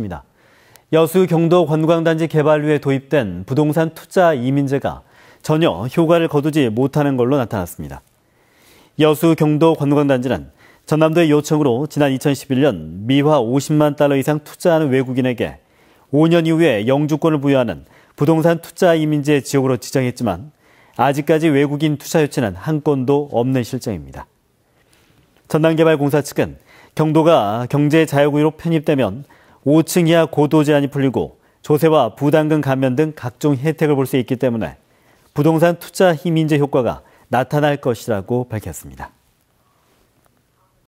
있습니다. 여수 경도 관광단지 개발 후에 도입된 부동산 투자 이민제가 전혀 효과를 거두지 못하는 걸로 나타났습니다. 여수 경도 관광단지는 전남도의 요청으로 지난 2011년 미화 50만 달러 이상 투자하는 외국인에게 5년 이후에 영주권을 부여하는 부동산 투자 이민제 지역으로 지정했지만 아직까지 외국인 투자 유치는 한 건도 없는 실정입니다. 전남개발공사 측은 경도가 경제 자유구로 편입되면 5층 이하 고도 제한이 풀리고 조세와 부담금 감면 등 각종 혜택을 볼 수 있기 때문에 부동산 투자 힘인재 효과가 나타날 것이라고 밝혔습니다.